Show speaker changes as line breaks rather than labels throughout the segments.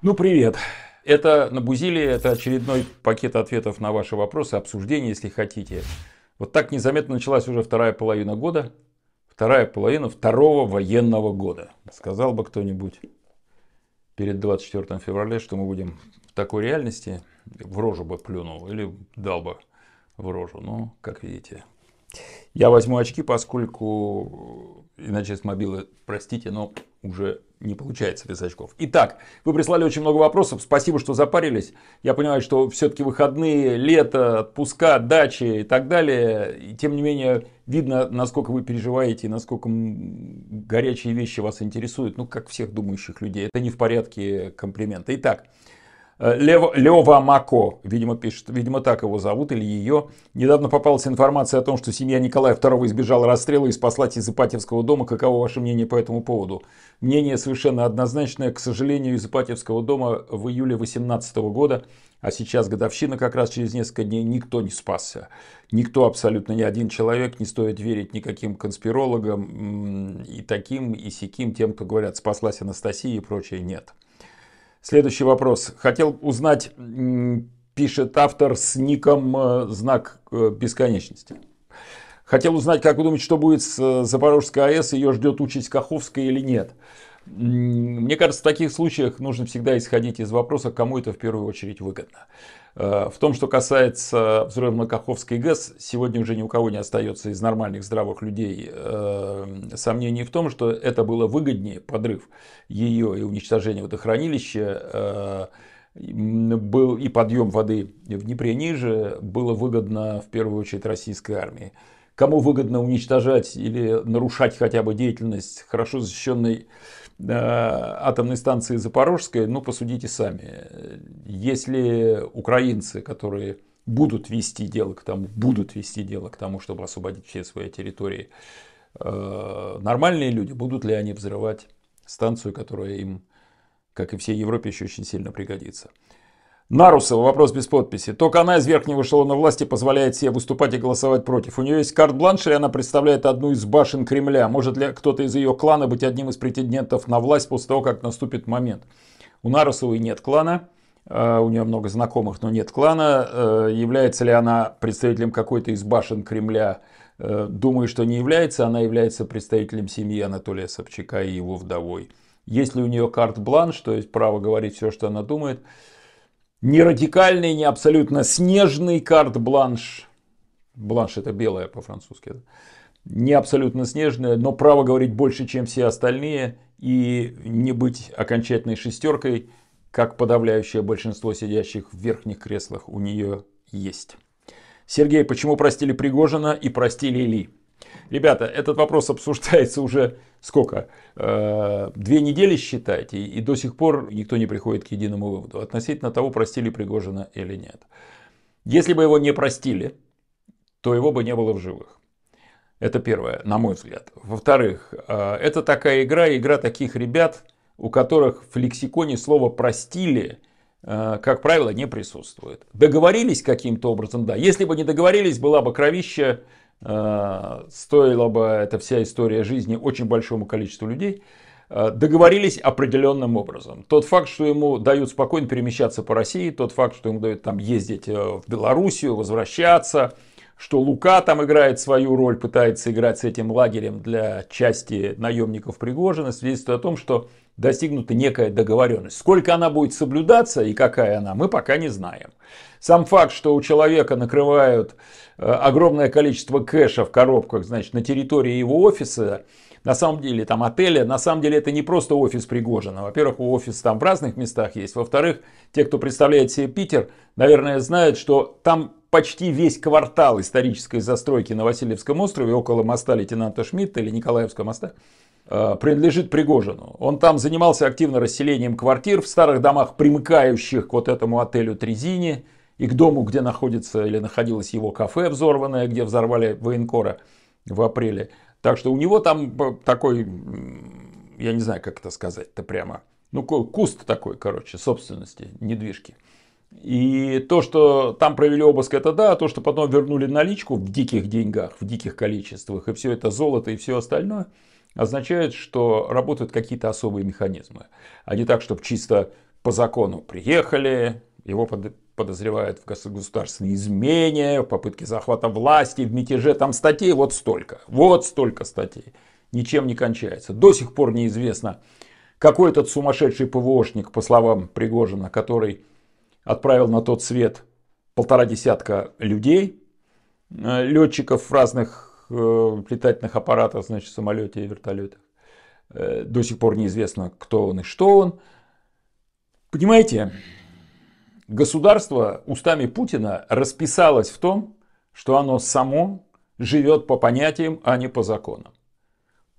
Ну, привет. Это на Бузиле, это очередной пакет ответов на ваши вопросы, обсуждения, если хотите. Вот так незаметно началась уже вторая половина года. Вторая половина второго военного года. Сказал бы кто-нибудь перед 24 февраля, что мы будем в такой реальности, в рожу бы плюнул или дал бы в рожу. Но, ну, как видите, я возьму очки, поскольку Иначе с мобилы, простите, но уже не получается без очков. Итак, вы прислали очень много вопросов. Спасибо, что запарились. Я понимаю, что все-таки выходные, лето, отпуска, дачи и так далее. И тем не менее, видно, насколько вы переживаете, насколько горячие вещи вас интересуют. Ну, как всех думающих людей. Это не в порядке комплимента. Итак, Э, Лев, Лева Мако, видимо, пишет, видимо, так его зовут или ее. Недавно попалась информация о том, что семья Николая II избежала расстрела и спаслась из Ипатьевского дома. Каково ваше мнение по этому поводу? Мнение совершенно однозначное. К сожалению, из Ипатьевского дома в июле 2018 года, а сейчас годовщина как раз через несколько дней, никто не спасся. Никто, абсолютно ни один человек, не стоит верить никаким конспирологам и таким, и сяким, тем, кто говорят, спаслась Анастасия и прочее, нет. Следующий вопрос. Хотел узнать, пишет автор с ником э, «Знак э, бесконечности». Хотел узнать, как вы думаете, что будет с э, Запорожской АЭС, ее ждет участь Каховская или нет? Мне кажется, в таких случаях нужно всегда исходить из вопроса, кому это в первую очередь выгодно. Э, в том, что касается взрыва на Каховской ГЭС, сегодня уже ни у кого не остается из нормальных здравых людей э, сомнений в том, что это было выгоднее, подрыв ее и уничтожение водохранилища, э, был и подъем воды в Днепре ниже, было выгодно в первую очередь российской армии. Кому выгодно уничтожать или нарушать хотя бы деятельность хорошо защищенной Э, атомной станции Запорожской, ну, посудите сами. Если украинцы, которые будут вести дело к тому, будут вести дело к тому, чтобы освободить все свои территории, э, нормальные люди, будут ли они взрывать станцию, которая им, как и всей Европе, еще очень сильно пригодится. Нарусова, вопрос без подписи. Только она из верхнего эшелона власти позволяет себе выступать и голосовать против. У нее есть карт-бланш, или она представляет одну из башен Кремля? Может ли кто-то из ее клана быть одним из претендентов на власть после того, как наступит момент? У Нарусовой нет клана, а, у нее много знакомых, но нет клана. А, является ли она представителем какой-то из башен Кремля? А, думаю, что не является. Она является представителем семьи Анатолия Собчака и его вдовой. Есть ли у нее карт-бланш, то есть право говорить все, что она думает? Не радикальный, не абсолютно снежный карт-бланш. Бланш это белое по-французски. Не абсолютно снежное, но право говорить больше, чем все остальные. И не быть окончательной шестеркой, как подавляющее большинство сидящих в верхних креслах у нее есть. Сергей, почему простили Пригожина и простили Ли? Ребята, этот вопрос обсуждается уже сколько? Э, две недели, считайте, и до сих пор никто не приходит к единому выводу относительно того, простили Пригожина или нет. Если бы его не простили, то его бы не было в живых. Это первое, на мой взгляд. Во-вторых, э, это такая игра, игра таких ребят, у которых в лексиконе слово «простили» э, как правило, не присутствует. Договорились каким-то образом, да. Если бы не договорились, была бы кровища, Э, стоила бы эта вся история жизни очень большому количеству людей, э, договорились определенным образом. Тот факт, что ему дают спокойно перемещаться по России, тот факт, что ему дают там ездить э, в Белоруссию, возвращаться, что Лука там играет свою роль, пытается играть с этим лагерем для части наемников Пригожина, свидетельствует о том, что достигнута некая договоренность. Сколько она будет соблюдаться и какая она, мы пока не знаем. Сам факт, что у человека накрывают э, огромное количество кэша в коробках, значит, на территории его офиса, на самом деле, там отеля, на самом деле это не просто офис Пригожина. Во-первых, офис там в разных местах есть. Во-вторых, те, кто представляет себе Питер, наверное, знают, что там почти весь квартал исторической застройки на Васильевском острове, около моста лейтенанта Шмидта или Николаевского моста, Э, принадлежит Пригожину. Он там занимался активно расселением квартир в старых домах, примыкающих к вот этому отелю Трезини и к дому, где находится или находилось его кафе взорванное, где взорвали военкора в апреле. Так что у него там такой, я не знаю, как это сказать-то прямо, ну куст такой, короче, собственности, недвижки. И то, что там провели обыск, это да, а то, что потом вернули наличку в диких деньгах, в диких количествах, и все это золото и все остальное – означает, что работают какие-то особые механизмы. А не так, чтобы чисто по закону приехали, его подозревают в государственной измене, в попытке захвата власти, в мятеже. Там статей вот столько, вот столько статей. Ничем не кончается. До сих пор неизвестно, какой этот сумасшедший ПВОшник, по словам Пригожина, который отправил на тот свет полтора десятка людей, э, летчиков разных Э, летательных аппаратах, значит, самолете и вертолетах. Э, до сих пор неизвестно, кто он и что он. Понимаете, государство устами Путина расписалось в том, что оно само живет по понятиям, а не по законам.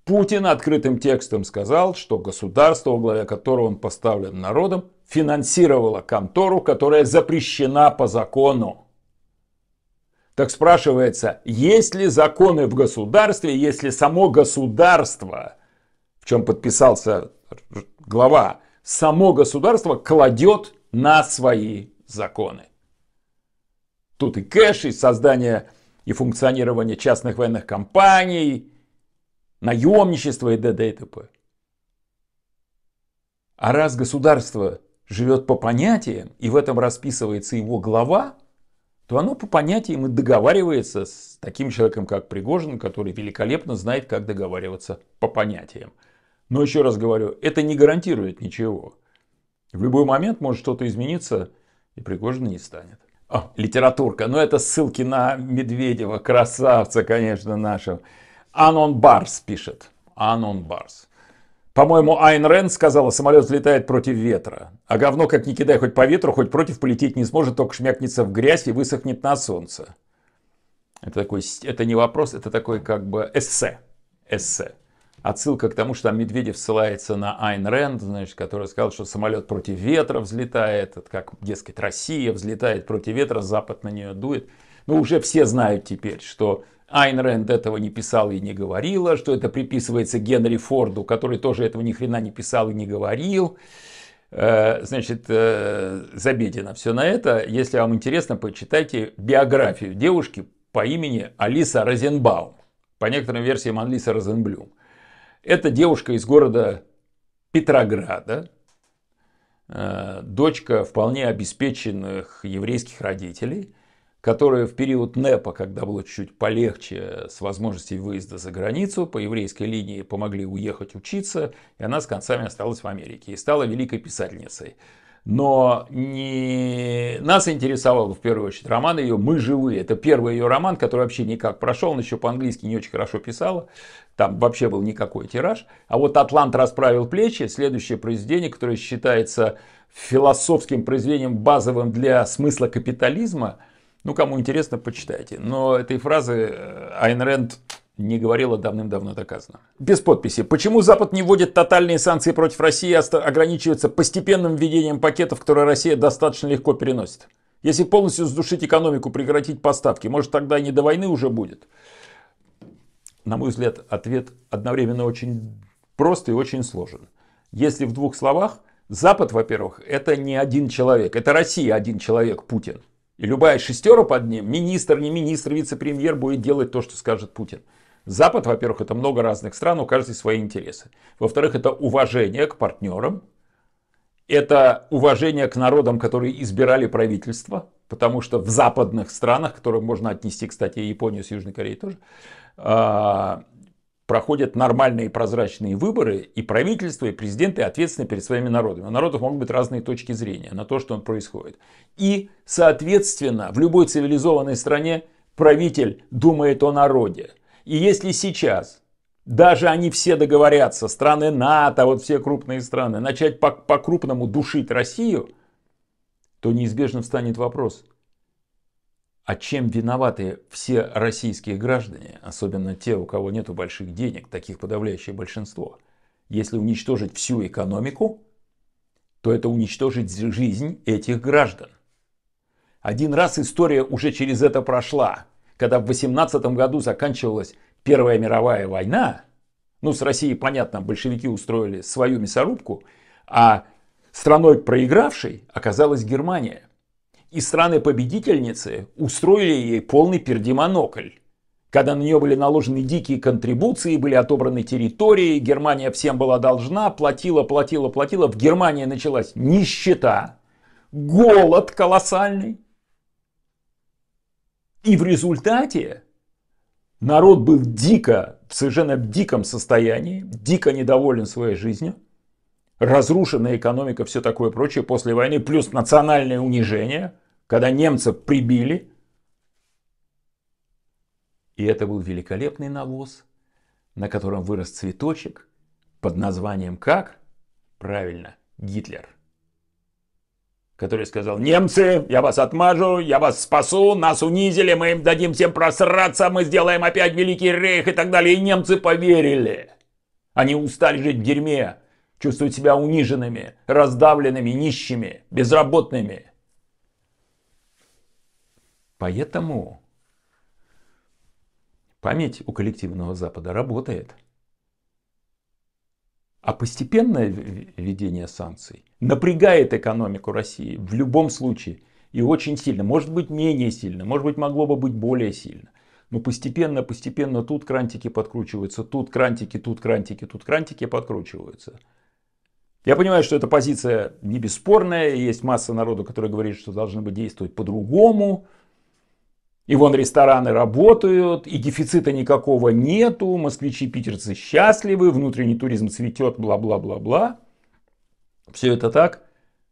Путин открытым текстом сказал, что государство, во главе которого он поставлен народом, финансировало контору, которая запрещена по закону. Так спрашивается, есть ли законы в государстве, если само государство, в чем подписался глава, само государство кладет на свои законы. Тут и кэш, и создание и функционирование частных военных компаний, наемничество и д.д. и т.п. А раз государство живет по понятиям, и в этом расписывается его глава, то оно по понятиям и договаривается с таким человеком, как Пригожин, который великолепно знает, как договариваться по понятиям. Но еще раз говорю, это не гарантирует ничего. В любой момент может что-то измениться, и Пригожин не станет. О, литературка. Ну, это ссылки на Медведева, красавца, конечно, нашего. Анон Барс пишет. Анон Барс. По-моему, Айн Рэнд сказала, самолет взлетает против ветра. А говно, как ни кидай хоть по ветру, хоть против полететь не сможет, только шмякнется в грязь и высохнет на солнце. Это, такой, это не вопрос, это такой как бы эссе. Эссе. Отсылка к тому, что там Медведев ссылается на Айн Рэнд, значит, который сказал, что самолет против ветра взлетает, это как, дескать, Россия взлетает против ветра, Запад на нее дует. Ну, уже все знают теперь, что Айн Рэнд этого не писала и не говорила, что это приписывается Генри Форду, который тоже этого ни хрена не писал и не говорил. Э, значит, э, забедено все на это. Если вам интересно, почитайте биографию девушки по имени Алиса Розенбаум. По некоторым версиям Алиса Розенблюм. Это девушка из города Петрограда, э, дочка вполне обеспеченных еврейских родителей – которая в период НЭПа, когда было чуть-чуть полегче с возможностью выезда за границу, по еврейской линии помогли уехать учиться, и она с концами осталась в Америке и стала великой писательницей. Но не... нас интересовал в первую очередь роман ее «Мы живые». Это первый ее роман, который вообще никак прошел. Он еще по-английски не очень хорошо писала. Там вообще был никакой тираж. А вот «Атлант расправил плечи» – следующее произведение, которое считается философским произведением базовым для смысла капитализма – ну, кому интересно, почитайте. Но этой фразы э, Айн Рэнд не говорила давным-давно доказано. Без подписи. Почему Запад не вводит тотальные санкции против России, а ограничивается постепенным введением пакетов, которые Россия достаточно легко переносит? Если полностью сдушить экономику, прекратить поставки, может тогда и не до войны уже будет? На мой взгляд, ответ одновременно очень прост и очень сложен. Если в двух словах, Запад, во-первых, это не один человек, это Россия один человек, Путин. И любая шестера под ним, министр, не министр, вице-премьер, будет делать то, что скажет Путин. Запад, во-первых, это много разных стран, у каждой свои интересы. Во-вторых, это уважение к партнерам. Это уважение к народам, которые избирали правительство. Потому что в западных странах, которые можно отнести, кстати, Японию с Южной Кореей тоже, а, проходят нормальные прозрачные выборы, и правительство, и президенты ответственны перед своими народами. У народов могут быть разные точки зрения на то, что он происходит. И, соответственно, в любой цивилизованной стране правитель думает о народе. И если сейчас даже они все договорятся, страны НАТО, вот все крупные страны, начать по-крупному по, по душить Россию, то неизбежно встанет вопрос – а чем виноваты все российские граждане, особенно те, у кого нету больших денег, таких подавляющее большинство? Если уничтожить всю экономику, то это уничтожить жизнь этих граждан. Один раз история уже через это прошла, когда в 18 году заканчивалась Первая мировая война. Ну, с Россией, понятно, большевики устроили свою мясорубку, а страной проигравшей оказалась Германия и страны-победительницы устроили ей полный пердемонокль. Когда на нее были наложены дикие контрибуции, были отобраны территории, Германия всем была должна, платила, платила, платила. В Германии началась нищета, голод колоссальный. И в результате народ был дико, в диком состоянии, дико недоволен своей жизнью разрушенная экономика, все такое прочее после войны, плюс национальное унижение, когда немцев прибили. И это был великолепный навоз, на котором вырос цветочек под названием как? Правильно, Гитлер который сказал, немцы, я вас отмажу, я вас спасу, нас унизили, мы им дадим всем просраться, мы сделаем опять Великий Рейх и так далее. И немцы поверили. Они устали жить в дерьме чувствуют себя униженными, раздавленными, нищими, безработными. Поэтому память у коллективного Запада работает. А постепенное введение санкций напрягает экономику России в любом случае. И очень сильно. Может быть менее сильно, может быть могло бы быть более сильно. Но постепенно, постепенно тут крантики подкручиваются, тут крантики, тут крантики, тут крантики подкручиваются. Я понимаю, что эта позиция не бесспорная, есть масса народу, который говорит, что должны бы действовать по-другому, и вон рестораны работают, и дефицита никакого нету, москвичи питерцы счастливы, внутренний туризм цветет, бла-бла-бла-бла. Все это так,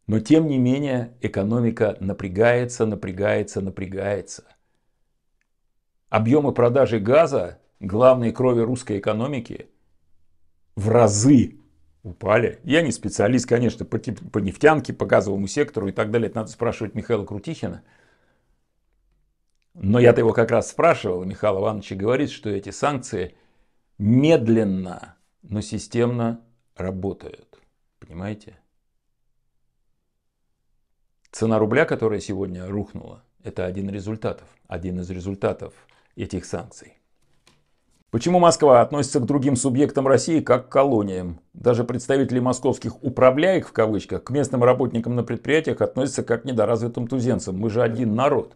но тем не менее экономика напрягается, напрягается, напрягается. Объемы продажи газа, главной крови русской экономики, в разы Упали. Я не специалист, конечно, по, по нефтянке, по газовому сектору и так далее. Это надо спрашивать Михаила Крутихина. Но я-то его как раз спрашивал. Михаил Иванович говорит, что эти санкции медленно, но системно работают. Понимаете? Цена рубля, которая сегодня рухнула, это один, результатов, один из результатов этих санкций. Почему Москва относится к другим субъектам России как к колониям? Даже представители московских «управляек» в кавычках к местным работникам на предприятиях относятся как к недоразвитым тузенцам. Мы же один народ.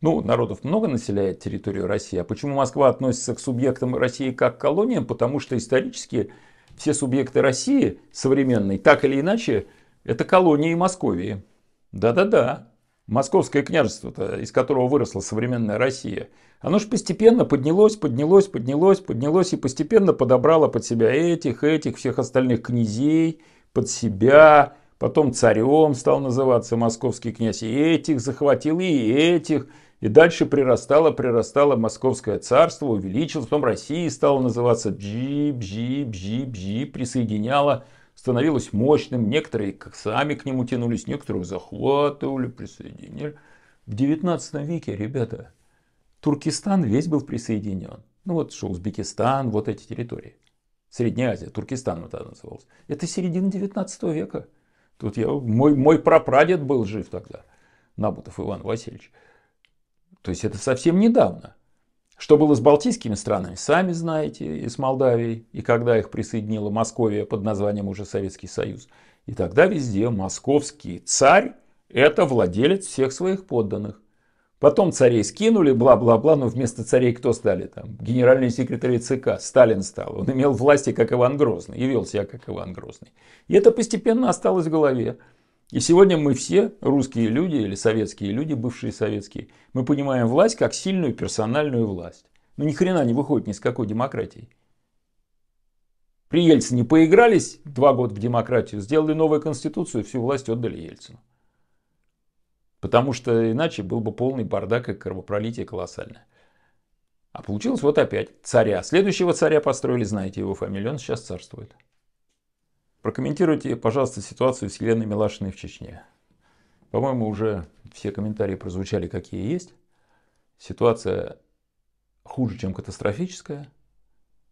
Ну, народов много населяет территорию России. А почему Москва относится к субъектам России как к колониям? Потому что исторически все субъекты России современной, так или иначе, это колонии Московии. Да-да-да, Московское княжество, из которого выросла современная Россия, оно же постепенно поднялось, поднялось, поднялось, поднялось и постепенно подобрало под себя этих, этих, всех остальных князей, под себя, потом царем стал называться московский князь, и этих захватил, и этих, и дальше прирастало, прирастало московское царство, увеличилось, потом Россия стала называться Джи, Бжи, Бжи, Бжи, присоединяла становилось мощным, некоторые как сами к нему тянулись, некоторых захватывали, присоединили. В 19 веке, ребята, Туркестан весь был присоединен. Ну вот что Узбекистан, вот эти территории. Средняя Азия, Туркестан вот она называлась. Это середина 19 века. Тут я, мой, мой прапрадед был жив тогда, Набутов Иван Васильевич. То есть это совсем недавно. Что было с балтийскими странами, сами знаете, и с Молдавией, и когда их присоединила Московия под названием уже Советский Союз. И тогда везде московский царь – это владелец всех своих подданных. Потом царей скинули, бла-бла-бла, но вместо царей кто стали там? Генеральный секретарь ЦК, Сталин стал. Он имел власти, как Иван Грозный, и вел себя, как Иван Грозный. И это постепенно осталось в голове. И сегодня мы все, русские люди или советские люди, бывшие советские, мы понимаем власть как сильную персональную власть. Но ну, ни хрена не выходит ни с какой демократией. При Ельцине поигрались два года в демократию, сделали новую конституцию, всю власть отдали Ельцину. Потому что иначе был бы полный бардак и кровопролитие колоссальное. А получилось вот опять царя. Следующего царя построили, знаете его фамилию, он сейчас царствует. Прокомментируйте, пожалуйста, ситуацию с Еленой Милашиной в Чечне. По-моему, уже все комментарии прозвучали, какие есть. Ситуация хуже, чем катастрофическая.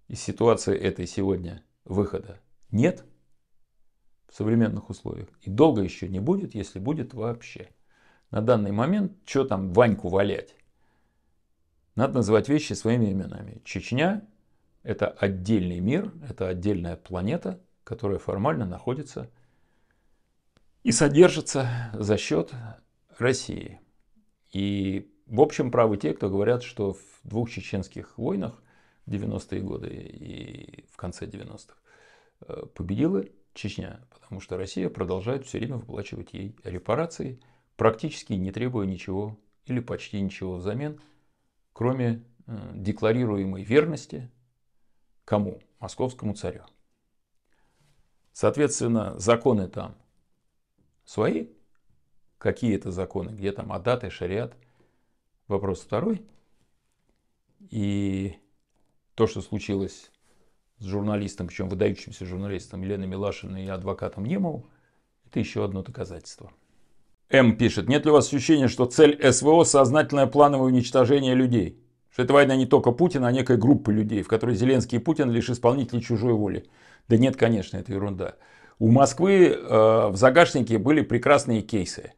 Из ситуации этой сегодня выхода нет в современных условиях. И долго еще не будет, если будет вообще. На данный момент, что там Ваньку валять? Надо называть вещи своими именами. Чечня – это отдельный мир, это отдельная планета – которая формально находится и содержится за счет России. И в общем правы те, кто говорят, что в двух чеченских войнах 90-е годы и в конце 90-х э, победила Чечня, потому что Россия продолжает все время выплачивать ей репарации, практически не требуя ничего или почти ничего взамен, кроме э, декларируемой верности кому? Московскому царю. Соответственно, законы там свои, какие это законы, где там адаты, шариат. Вопрос второй. И то, что случилось с журналистом, причем выдающимся журналистом Еленой Милашиной и адвокатом Немов, это еще одно доказательство. М пишет, нет ли у вас ощущения, что цель СВО – сознательное плановое уничтожение людей? Что это война не только Путина, а некой группы людей, в которой Зеленский и Путин лишь исполнители чужой воли. Да нет, конечно, это ерунда. У Москвы э, в загашнике были прекрасные кейсы.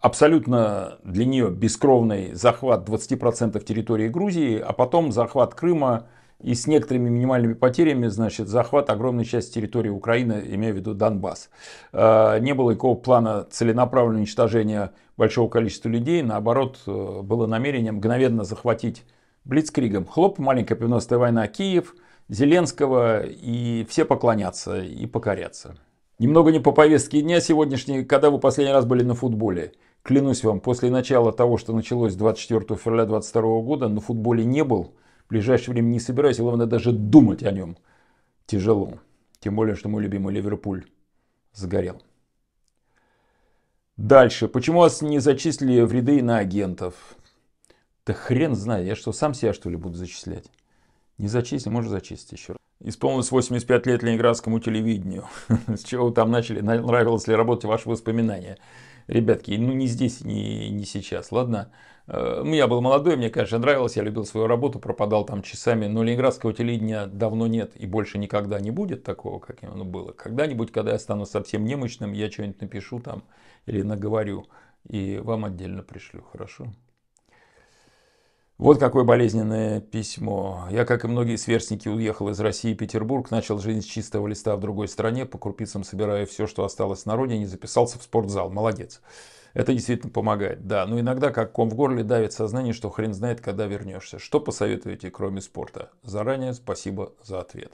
Абсолютно для нее бескровный захват 20% территории Грузии, а потом захват Крыма и с некоторыми минимальными потерями, значит, захват огромной части территории Украины, имея в виду Донбасс. Э, не было никакого плана целенаправленного уничтожения большого количества людей, наоборот, э, было намерение мгновенно захватить Блицкригом. Хлоп, маленькая 90-я война, Киев, Зеленского, и все поклонятся и покорятся. Немного не по повестке дня сегодняшней, когда вы последний раз были на футболе. Клянусь вам, после начала того, что началось 24 февраля 2022 года, на футболе не был – ближайшее время не собираюсь, главное даже думать о нем тяжело. Тем более, что мой любимый Ливерпуль сгорел. Дальше. Почему вас не зачислили в ряды на агентов? Да хрен знает, я что, сам себя что ли буду зачислять? Не зачисли, можно зачистить еще раз. Исполнилось 85 лет ленинградскому телевидению. С чего вы там начали? Нравилось ли работать ваши воспоминания? Ребятки, ну не здесь, не, не сейчас, ладно? Э, ну, я был молодой, мне, конечно, нравилось, я любил свою работу, пропадал там часами, но ленинградского телевидения давно нет и больше никогда не будет такого, каким оно было. Когда-нибудь, когда я стану совсем немощным, я что-нибудь напишу там или наговорю, и вам отдельно пришлю, хорошо? Вот какое болезненное письмо. Я, как и многие сверстники, уехал из России и Петербург, начал жизнь с чистого листа в другой стране, по крупицам собирая все, что осталось на родине, записался в спортзал. Молодец. Это действительно помогает, да. Но иногда как ком в горле давит сознание, что хрен знает, когда вернешься. Что посоветуете, кроме спорта? Заранее спасибо за ответ.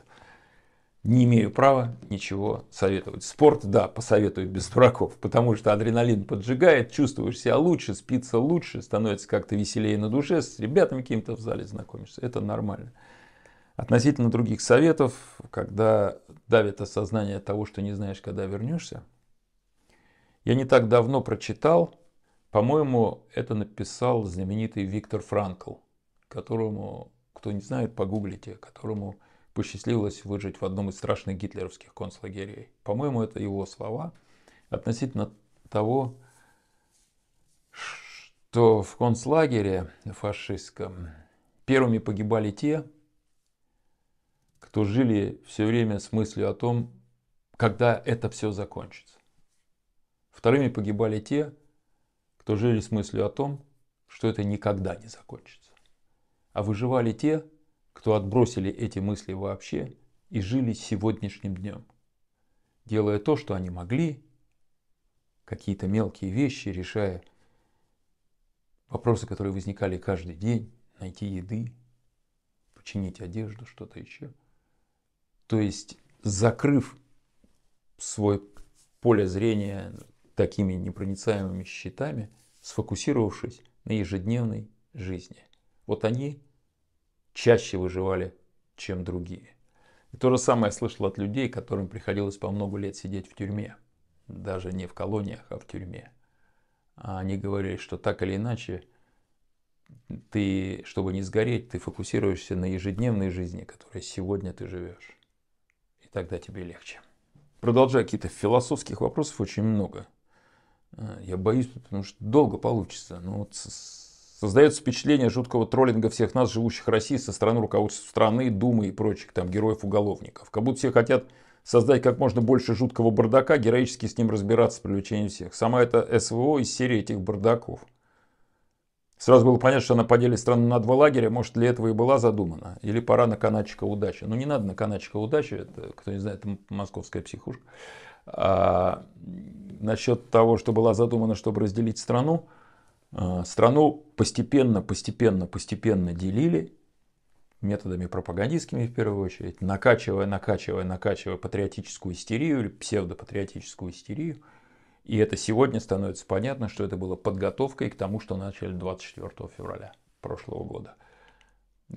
Не имею права ничего советовать. Спорт, да, посоветую без дураков, потому что адреналин поджигает, чувствуешь себя лучше, спится лучше, становится как-то веселее на душе, с ребятами кем то в зале знакомишься. Это нормально. Относительно других советов, когда давит осознание того, что не знаешь, когда вернешься, я не так давно прочитал, по-моему, это написал знаменитый Виктор Франкл, которому, кто не знает, погуглите, которому посчастливилось выжить в одном из страшных гитлеровских концлагерей. По-моему, это его слова относительно того, что в концлагере фашистском первыми погибали те, кто жили все время с мыслью о том, когда это все закончится. Вторыми погибали те, кто жили с мыслью о том, что это никогда не закончится. А выживали те, кто отбросили эти мысли вообще и жили сегодняшним днем, делая то, что они могли, какие-то мелкие вещи, решая вопросы, которые возникали каждый день, найти еды, починить одежду, что-то еще. То есть, закрыв свой поле зрения такими непроницаемыми щитами, сфокусировавшись на ежедневной жизни. Вот они чаще выживали, чем другие. И то же самое я слышал от людей, которым приходилось по много лет сидеть в тюрьме. Даже не в колониях, а в тюрьме. А они говорили, что так или иначе, ты, чтобы не сгореть, ты фокусируешься на ежедневной жизни, которой сегодня ты живешь. И тогда тебе легче. Продолжая какие-то философских вопросов очень много. Э, я боюсь, потому что долго получится. Но вот создается впечатление жуткого троллинга всех нас, живущих в России, со стороны руководства страны, Думы и прочих там героев-уголовников. Как будто все хотят создать как можно больше жуткого бардака, героически с ним разбираться с привлечением всех. Сама это СВО из серии этих бардаков. Сразу было понятно, что она поделит страну на два лагеря. Может, для этого и была задумана? Или пора на канатчика удачи? Ну, не надо на канатчика удачи. Это, кто не знает, это московская психушка. А, насчет того, что была задумана, чтобы разделить страну, а, страну постепенно, постепенно, постепенно делили методами пропагандистскими в первую очередь, накачивая, накачивая, накачивая патриотическую истерию или псевдопатриотическую истерию. И это сегодня становится понятно, что это было подготовкой к тому, что начали 24 февраля прошлого года.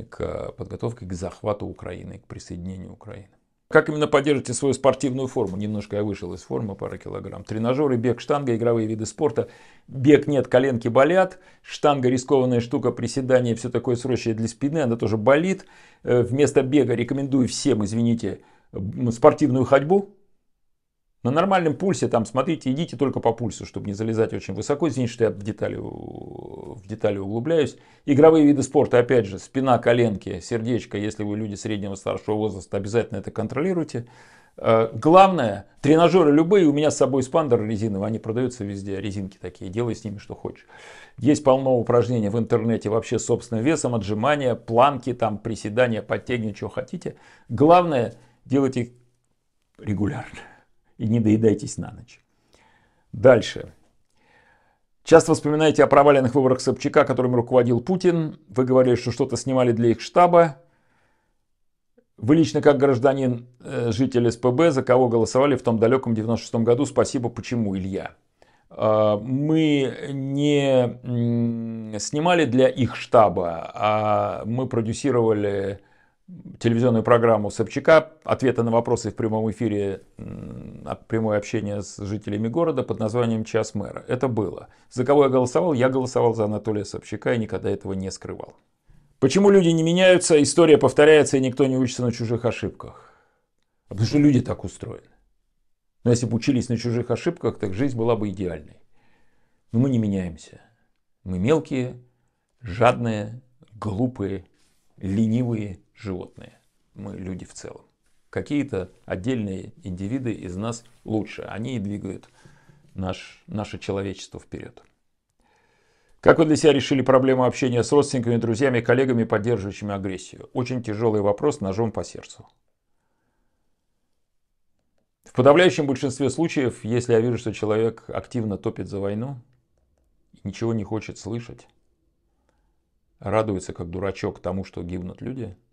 К подготовке к захвату Украины, к присоединению Украины. Как именно поддержите свою спортивную форму? Немножко я вышел из формы, пара килограмм. Тренажеры, бег, штанга, игровые виды спорта. Бег нет, коленки болят. Штанга рискованная штука, приседание, все такое срочное для спины, она тоже болит. Э, вместо бега рекомендую всем, извините, спортивную ходьбу. На нормальном пульсе, там, смотрите, идите только по пульсу, чтобы не залезать очень высоко. Извините, что я в детали, в детали углубляюсь. Игровые виды спорта, опять же, спина, коленки, сердечко. Если вы люди среднего старшего возраста, обязательно это контролируйте. Э, главное, тренажеры любые, у меня с собой спандер резиновый, они продаются везде, резинки такие, делай с ними что хочешь. Есть полно упражнений в интернете вообще с собственным весом, отжимания, планки, там, приседания, подтягивания, чего хотите. Главное, делайте их регулярно и не доедайтесь на ночь. Дальше. Часто вспоминаете о проваленных выборах Собчака, которым руководил Путин. Вы говорили, что что-то снимали для их штаба. Вы лично, как гражданин, э, житель СПБ, за кого голосовали в том далеком 96-м году? Спасибо, почему, Илья? А, мы не снимали для их штаба, а мы продюсировали телевизионную программу Собчака, ответы на вопросы в прямом эфире, прямое общение с жителями города под названием «Час мэра». Это было. За кого я голосовал? Я голосовал за Анатолия Собчака и никогда этого не скрывал. Почему люди не меняются, история повторяется, и никто не учится на чужих ошибках? А потому что люди так устроены. Но если бы учились на чужих ошибках, так жизнь была бы идеальной. Но мы не меняемся. Мы мелкие, жадные, глупые, ленивые – животные, мы люди в целом. Какие-то отдельные индивиды из нас лучше, они и двигают наш, наше человечество вперед. Как вы для себя решили проблему общения с родственниками, друзьями, коллегами, поддерживающими агрессию? Очень тяжелый вопрос, ножом по сердцу. В подавляющем большинстве случаев, если я вижу, что человек активно топит за войну, ничего не хочет слышать, радуется как дурачок тому, что гибнут люди –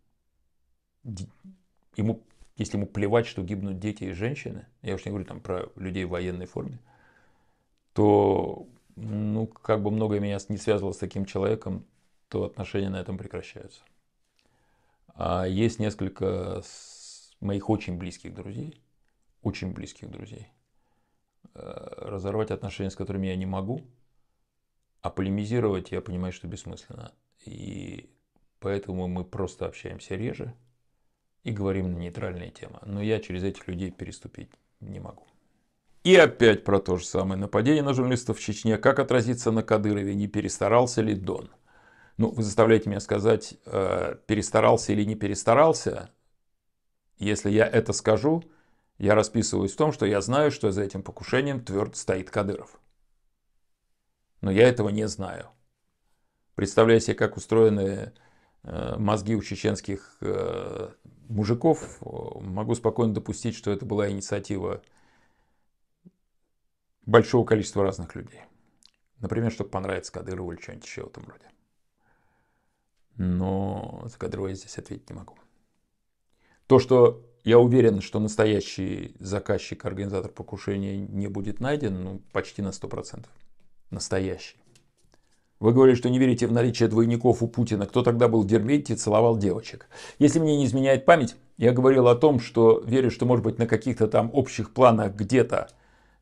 ему, если ему плевать, что гибнут дети и женщины, я уж не говорю там про людей в военной форме, то, ну, как бы многое меня не связывало с таким человеком, то отношения на этом прекращаются. А есть несколько моих очень близких друзей, очень близких друзей, э, разорвать отношения, с которыми я не могу, а полемизировать я понимаю, что бессмысленно. И поэтому мы просто общаемся реже – и говорим на нейтральные темы. Но я через этих людей переступить не могу. И опять про то же самое. Нападение на журналистов в Чечне. Как отразится на Кадырове? Не перестарался ли Дон? Ну, вы заставляете меня сказать, э, перестарался или не перестарался. Если я это скажу, я расписываюсь в том, что я знаю, что за этим покушением тверд стоит Кадыров. Но я этого не знаю. Представляя себе, как устроены э, мозги у чеченских э, мужиков, могу спокойно допустить, что это была инициатива большого количества разных людей. Например, чтобы понравиться Кадырову или что-нибудь еще в этом роде. Но за Кадырова я здесь ответить не могу. То, что я уверен, что настоящий заказчик, организатор покушения не будет найден, ну, почти на 100%. Настоящий. Вы говорили, что не верите в наличие двойников у Путина. Кто тогда был в Дербенте и целовал девочек? Если мне не изменяет память, я говорил о том, что верю, что, может быть, на каких-то там общих планах где-то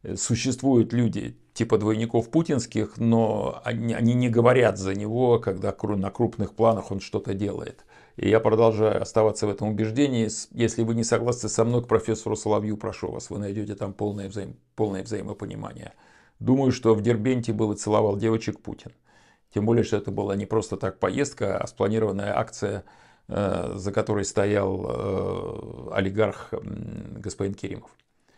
э, существуют люди типа двойников путинских, но они, они не говорят за него, когда на крупных планах он что-то делает. И я продолжаю оставаться в этом убеждении. Если вы не согласны со мной, к профессору Соловью прошу вас, вы найдете там полное, взаим... полное взаимопонимание. Думаю, что в Дербенте был и целовал девочек Путин. Тем более, что это была не просто так поездка, а спланированная акция, э, за которой стоял э, олигарх господин Керимов.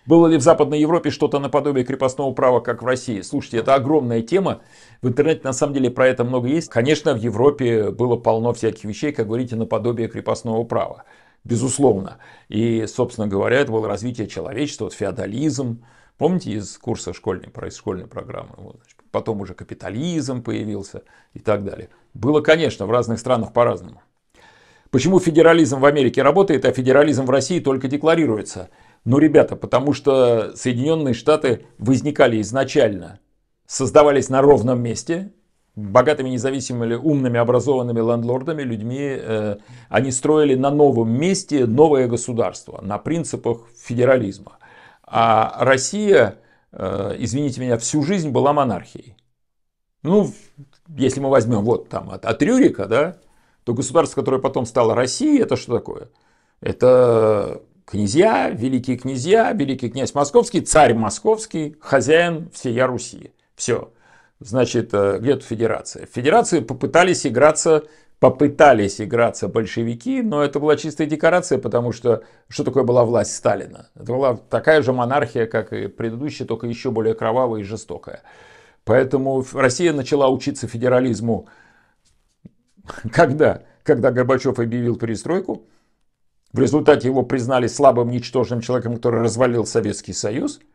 Было ли в Западной Европе что-то наподобие крепостного права, как в России? Слушайте, это огромная тема. В интернете на самом деле про это много есть. Конечно, в Европе было полно всяких вещей, как говорите, наподобие крепостного права. Безусловно. И, собственно говоря, это было развитие человечества, вот феодализм, Помните из курса школьной, про школьной программы? Вот, значит, потом уже капитализм появился и так далее. Было, конечно, в разных странах по-разному. Почему федерализм в Америке работает, а федерализм в России только декларируется? Ну, ребята, потому что Соединенные Штаты возникали изначально, создавались на ровном месте, богатыми, независимыми, умными, образованными лендлордами, людьми. Э, они строили на новом месте новое государство, на принципах федерализма. А Россия, э, извините меня, всю жизнь была монархией. Ну, если мы возьмем вот там от, от Рюрика, да, то государство, которое потом стало Россией, это что такое? Это князья, великие князья, великий князь московский, царь московский, хозяин всея Руси. Все. Значит, э, где тут федерация? федерации попытались играться попытались играться большевики, но это была чистая декорация, потому что что такое была власть Сталина? Это была такая же монархия, как и предыдущая, только еще более кровавая и жестокая. Поэтому Россия начала учиться федерализму когда? Когда Горбачев объявил перестройку, в результате его признали слабым, ничтожным человеком, который развалил Советский Союз –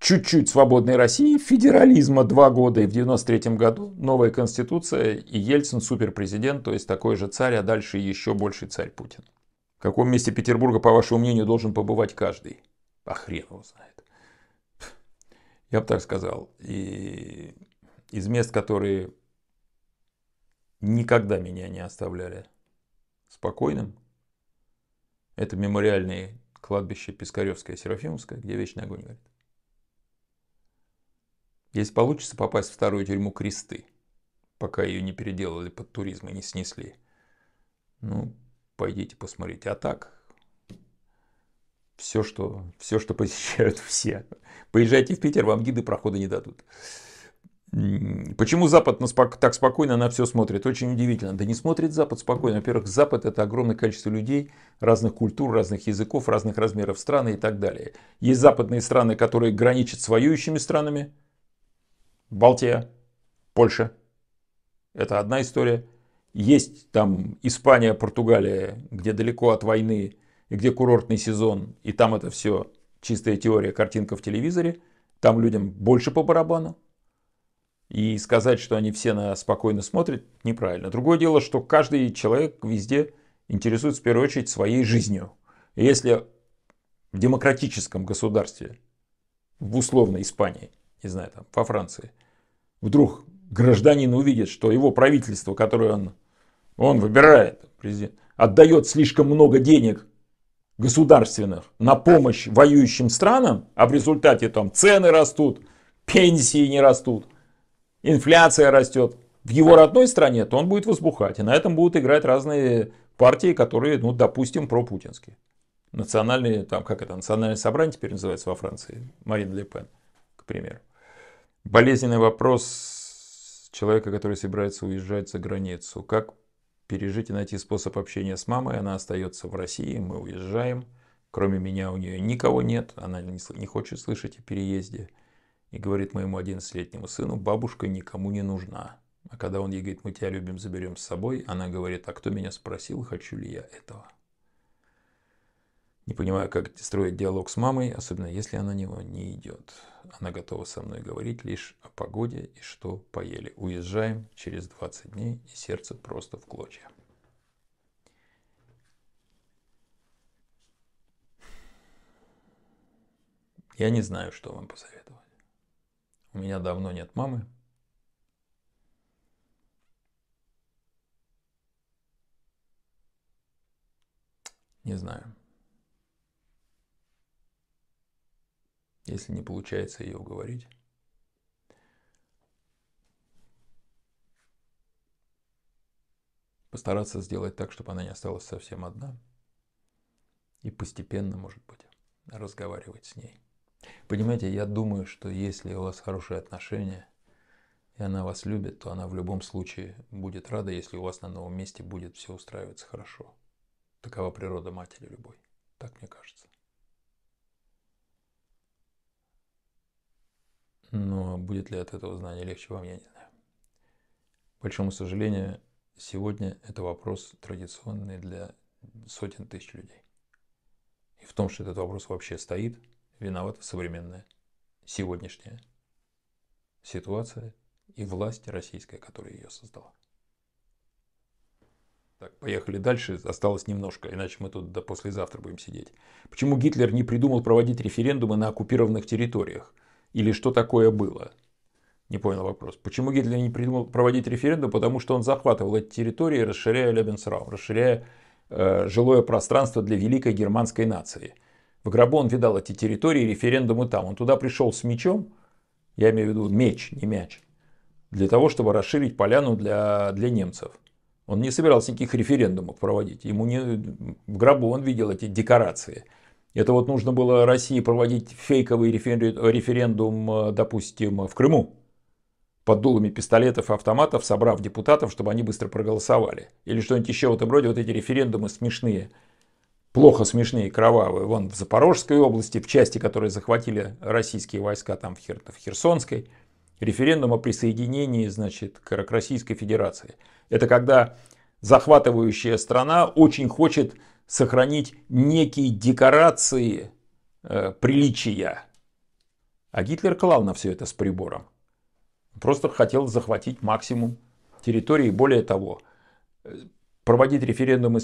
чуть-чуть свободной России, федерализма два года и в 93 году новая конституция и Ельцин суперпрезидент, то есть такой же царь, а дальше еще больший царь Путин. В каком месте Петербурга, по вашему мнению, должен побывать каждый? А хрен его знает. Я бы так сказал. И из мест, которые никогда меня не оставляли спокойным, это мемориальные кладбище Пискаревское и Серафимовское, где вечный огонь горит. Если получится попасть в вторую тюрьму Кресты, пока ее не переделали под туризм и не снесли, ну, пойдите посмотрите. А так, все, что, все, что посещают все. Поезжайте в Питер, вам гиды прохода не дадут. Почему Запад так спокойно на все смотрит? Очень удивительно. Да не смотрит Запад спокойно. Во-первых, Запад это огромное количество людей, разных культур, разных языков, разных размеров страны и так далее. Есть западные страны, которые граничат с воюющими странами – Балтия, Польша. Это одна история. Есть там Испания, Португалия, где далеко от войны, и где курортный сезон, и там это все чистая теория, картинка в телевизоре. Там людям больше по барабану. И сказать, что они все на спокойно смотрят, неправильно. Другое дело, что каждый человек везде интересуется в первую очередь своей жизнью. И если в демократическом государстве, в условной Испании, не знаю, там, во Франции, вдруг гражданин увидит, что его правительство, которое он, он выбирает, президент, отдает слишком много денег государственных на помощь воюющим странам, а в результате там цены растут, пенсии не растут, инфляция растет, в его родной стране, то он будет возбухать. И на этом будут играть разные партии, которые, ну, допустим, пропутинские. Национальные, там, как это, национальное собрание теперь называется во Франции, Марин Ле Пен, к примеру болезненный вопрос человека, который собирается уезжать за границу. Как пережить и найти способ общения с мамой? Она остается в России, мы уезжаем. Кроме меня у нее никого нет, она не хочет слышать о переезде. И говорит моему 11-летнему сыну, бабушка никому не нужна. А когда он ей говорит, мы тебя любим, заберем с собой, она говорит, а кто меня спросил, хочу ли я этого? Не понимаю, как строить диалог с мамой, особенно если она него не идет. Она готова со мной говорить лишь о погоде и что поели. Уезжаем через 20 дней, и сердце просто в клочья. Я не знаю, что вам посоветовать. У меня давно нет мамы. Не знаю. если не получается ее уговорить. Постараться сделать так, чтобы она не осталась совсем одна. И постепенно, может быть, разговаривать с ней. Понимаете, я думаю, что если у вас хорошие отношения, и она вас любит, то она в любом случае будет рада, если у вас на новом месте будет все устраиваться хорошо. Такова природа матери любой. Так мне кажется. Но будет ли от этого знания легче вам, я не знаю. К большому сожалению, сегодня это вопрос традиционный для сотен тысяч людей. И в том, что этот вопрос вообще стоит, виновата современная, сегодняшняя ситуация и власть российская, которая ее создала. Так, поехали дальше, осталось немножко, иначе мы тут до послезавтра будем сидеть. Почему Гитлер не придумал проводить референдумы на оккупированных территориях? Или что такое было? Не понял вопрос. Почему Гитлер не придумал проводить референдум? Потому что он захватывал эти территории, расширяя Лебенсраум, расширяя э, жилое пространство для великой германской нации. В гробу он видал эти территории, референдумы там. Он туда пришел с мечом, я имею в виду меч, не мяч, для того, чтобы расширить поляну для, для немцев. Он не собирался никаких референдумов проводить. Ему не... В гробу он видел эти декорации – это вот нужно было России проводить фейковый референдум, э, допустим, в Крыму под дулами пистолетов и автоматов, собрав депутатов, чтобы они быстро проголосовали. Или что-нибудь еще в этом роде, вот эти референдумы смешные, плохо смешные кровавые. Вон в Запорожской области, в части, которые захватили российские войска, там в, Хер... в Херсонской, референдум о присоединении, значит, к Российской Федерации. Это когда захватывающая страна очень хочет сохранить некие декорации э, приличия. А Гитлер клал на все это с прибором. Просто хотел захватить максимум территории. Более того, э, проводить референдумы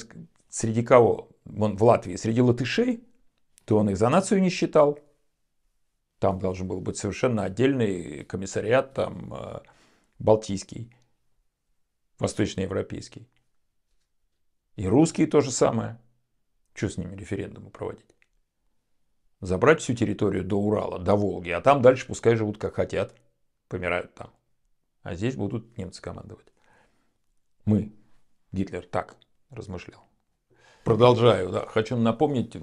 среди кого? Он в Латвии, среди латышей, то он их за нацию не считал. Там должен был быть совершенно отдельный комиссариат, там э, балтийский, восточноевропейский. И русские то же самое – что с ними референдумы проводить? Забрать всю территорию до Урала, до Волги, а там дальше пускай живут как хотят, помирают там. А здесь будут немцы командовать. Мы, Гитлер, так размышлял.
Продолжаю,
да. Хочу напомнить,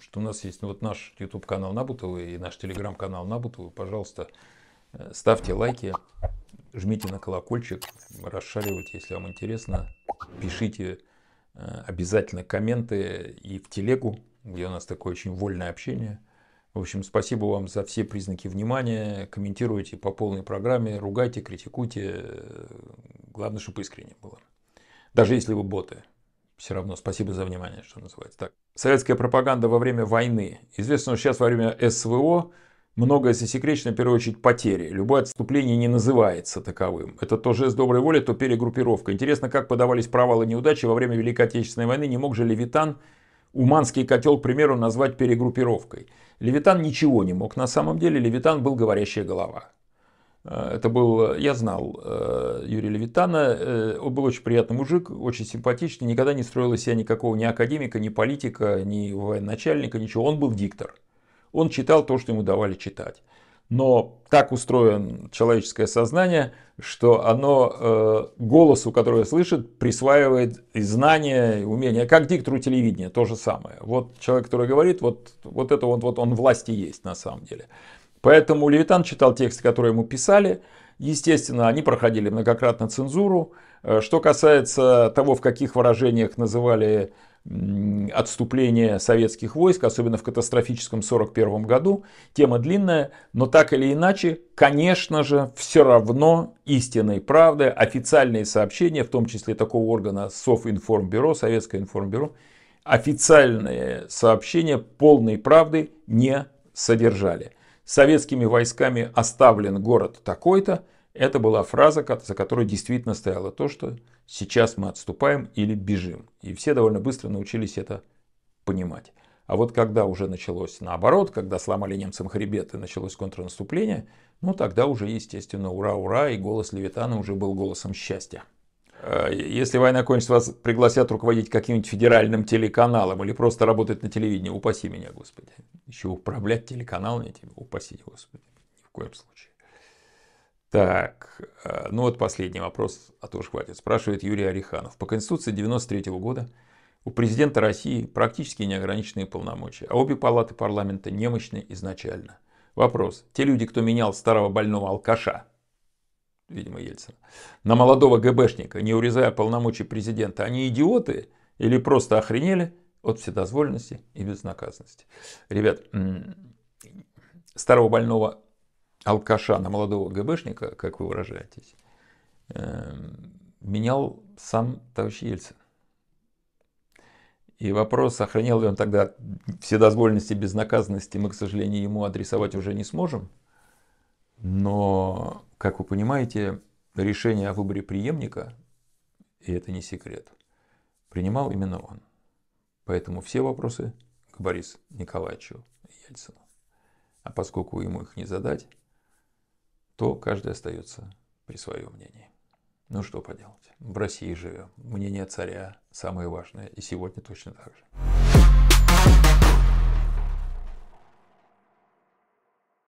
что у нас есть вот наш YouTube-канал Набутова и наш телеграм-канал Набутова. Пожалуйста, ставьте лайки, жмите на колокольчик, расшаривайте, если вам интересно, пишите Э, обязательно комменты и в телегу, где у нас такое очень вольное общение. В общем, спасибо вам за все признаки внимания. Комментируйте по полной программе, ругайте, критикуйте. Главное, чтобы искренне было. Даже если вы боты. Все равно спасибо за внимание, что называется. Так. Советская пропаганда во время войны. Известно, что сейчас во время СВО Многое засекречено, в первую очередь, потери. Любое отступление не называется таковым. Это то жест доброй воли, то перегруппировка. Интересно, как подавались провалы и неудачи во время Великой Отечественной войны. Не мог же Левитан Уманский котел, к примеру, назвать перегруппировкой. Левитан ничего не мог. На самом деле Левитан был говорящая голова. Э, это был, э, я знал э, Юрия Левитана, он был очень приятный мужик, очень симпатичный, никогда не строил из себя никакого ни академика, ни политика, ни военачальника, ничего. Он был диктор он читал то, что ему давали читать. Но так устроено человеческое сознание, что оно э, голосу, который слышит, присваивает и знания, и умения. Как диктору телевидения, то же самое. Вот человек, который говорит, вот, вот это вот, вот он власти есть на самом деле. Поэтому Левитан читал тексты, которые ему писали. Естественно, они проходили многократно цензуру. Э, что касается того, в каких выражениях называли отступление советских войск, особенно в катастрофическом 1941 году. Тема длинная, но так или иначе, конечно же, все равно истинной правды официальные сообщения, в том числе такого органа Совинформбюро, Советское информбюро, официальные сообщения полной правды не содержали. Советскими войсками оставлен город такой-то, это была фраза, за которой действительно стояло то, что сейчас мы отступаем или бежим. И все довольно быстро научились это понимать. А вот когда уже началось наоборот, когда сломали немцам хребет и началось контрнаступление, ну тогда уже, естественно, ура-ура, и голос Левитана уже был голосом счастья. Э, если война кончится, вас пригласят руководить каким-нибудь федеральным телеканалом или просто работать на телевидении, упаси меня, Господи. Еще управлять телеканалом этим, упаси, Господи, ни в коем случае. Так, э, ну вот последний вопрос, а уж хватит. Спрашивает Юрий Ариханов. По Конституции 93 -го года у президента России практически неограниченные полномочия, а обе палаты парламента немощны изначально. Вопрос. Те люди, кто менял старого больного алкаша, видимо, Ельцина, на молодого ГБшника, не урезая полномочий президента, они идиоты или просто охренели от вседозволенности и безнаказанности? Ребят, старого больного алкаша, на молодого ГБшника, как вы выражаетесь, эм, менял сам товарищ Ельцин. И вопрос, сохранял ли он тогда вседозволенности и безнаказанности, мы, к сожалению, ему адресовать уже не сможем. Но, как вы понимаете, решение о выборе преемника, и это не секрет, принимал именно он. Поэтому все вопросы к Борису Николаевичу Ельцину. А поскольку ему их не задать, то каждый остается при своем мнении. Ну что поделать, в России живем. Мнение царя самое важное, и сегодня точно так же.